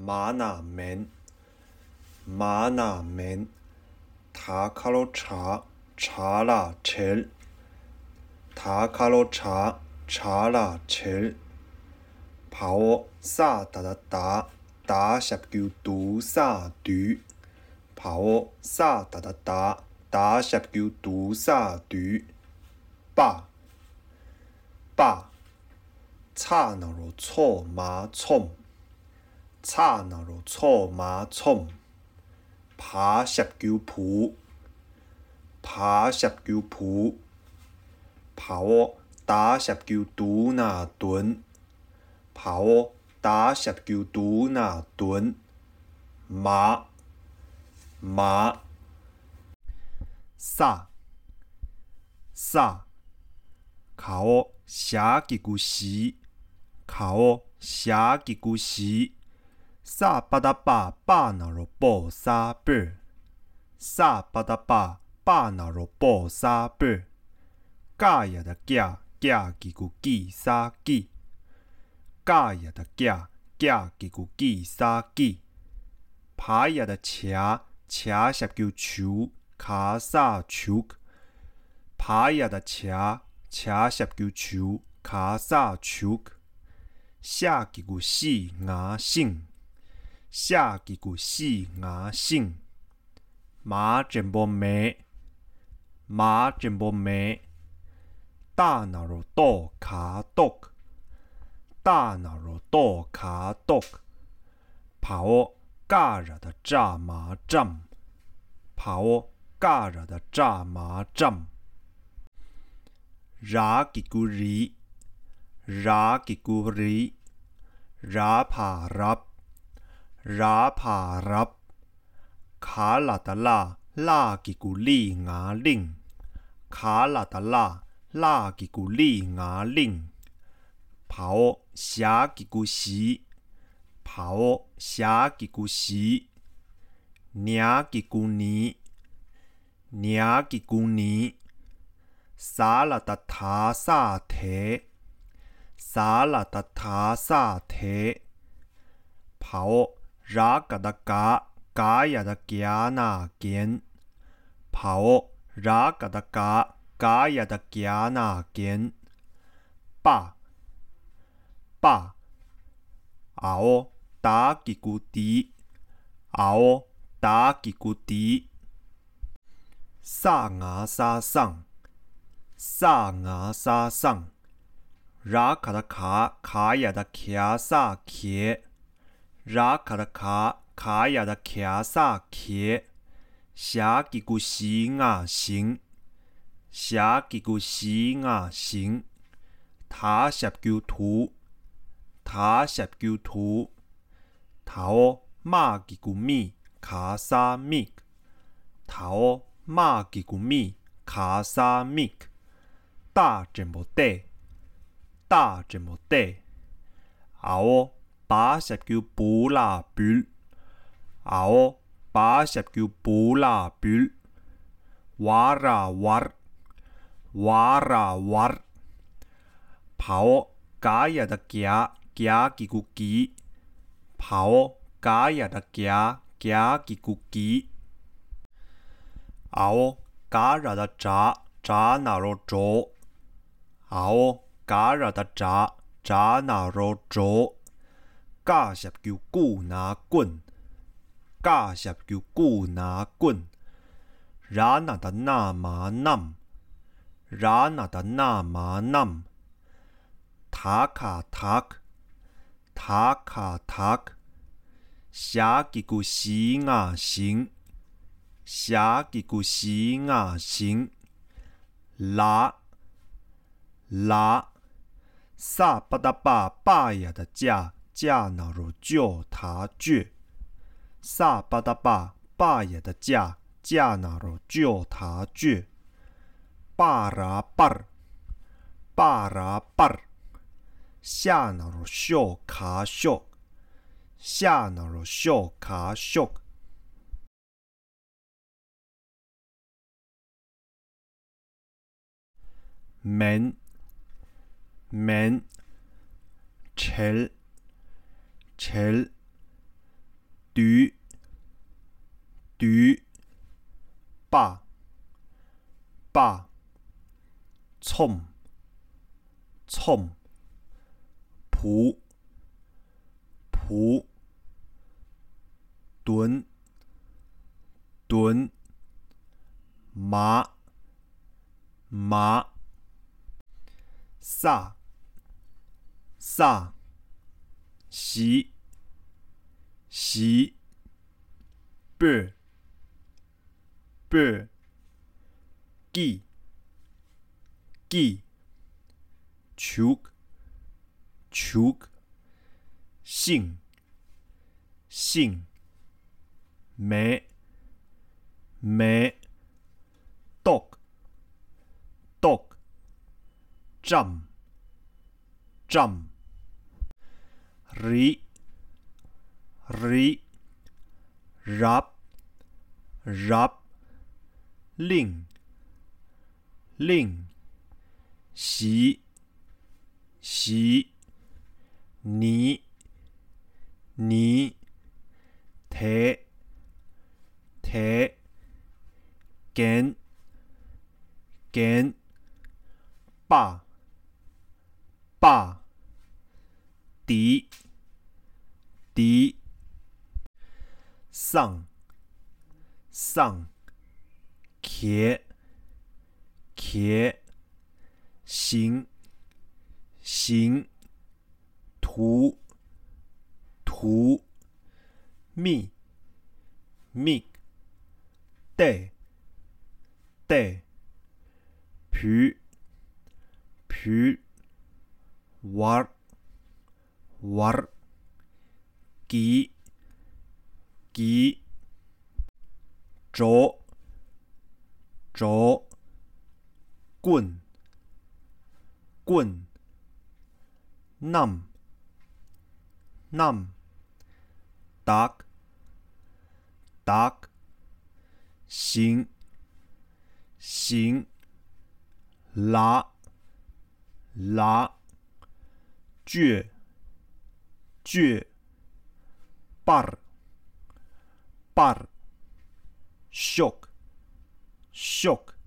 马哪门，马哪门，塔卡罗查查拉车，塔卡罗查查拉车，帕奥萨达达达，达十九度萨度，帕奥萨达达达，达十九度萨度，八八差哪罗错马冲。吵哪落？错马冲，拍十球扑，拍十铺，扑，我打十球，堵哪蹲，我打十球，堵哪蹲，马马撒撒，卡我写几句诗，卡我写几句诗。 싸바다빠 빠나로 뽀사불 싸바다빠 빠나로 뽀사불 까야다 꺄 꺄기구 끼사끼 까야다 꺄 꺄기구 끼사끼 봐야다 차 차샵규 주 가사 죽 봐야다 차 차샵규 주 가사 죽下기구 시아 싱写几句细牙韵，马真不美，马真不美，大脑肉多卡多，大脑肉多卡多，把我教热的炸麻将，把我教热的炸麻将，拿几句理，拿几句理，拿怕拿。ราผารับขาลาตาลาลากิกุลีงาลิงขาลาตาลาลากิกุลีงาลิงเผาชากิกุสีเผาชากิกุสีเนียกิกุนีเนียกิกุนีสาลาตทาสาเทสาลาตทาสาเทเผา热嘎达嘎，嘎呀达嘎哪间？跑热嘎达嘎，嘎呀达嘎哪间？爸，爸，阿哦打几句词，阿哦打几句词。啥牙啥嗓，啥牙啥嗓？热嘎达嘎，嘎呀达嘎啥壳？拉卡拉卡，卡也的卡萨克，写几句诗啊，行，写几句诗啊，行，塔十句图，塔十句图。塔哦，玛几句米，卡萨米？塔哦，玛几句米，卡萨米？大怎么得，大怎么得。啊哦。 바샵규보라뷰 아오 바샵규보라뷰 와라왈 와라왈 파오 까야다기야 기야기국기 파오 까야다기야 기야기국기 아오 까라다자 자나로조 아오 까라다자 자나로조 加十句古拿棍，加十句古拿棍，然那的那嘛喃，然那的那嘛喃，塔卡塔克，塔卡塔克，写几股西啊行，下几股西啊行，啦啦，撒巴达巴巴呀的家。架那罗叫他叫，撒巴达巴巴也的架架那罗叫他叫，巴拉巴儿，巴拉巴儿，下那罗笑卡笑，下那罗笑卡笑，门门，车。柴、短、短、把、把、冲、冲、普、普、蹲、蹲、马、马、撒、撒。十十百百计计手手省省咩咩毒毒胀胀。里里，拉拉，令令，习习，你你，泰泰，健健，霸霸，迪。上上开开，行行，图图，密密，带带皮皮，玩儿。几。一，左，左，棍，棍，那么，打，打，行，行，拉，拉，倔，倔，儿。par. Şok. Şok.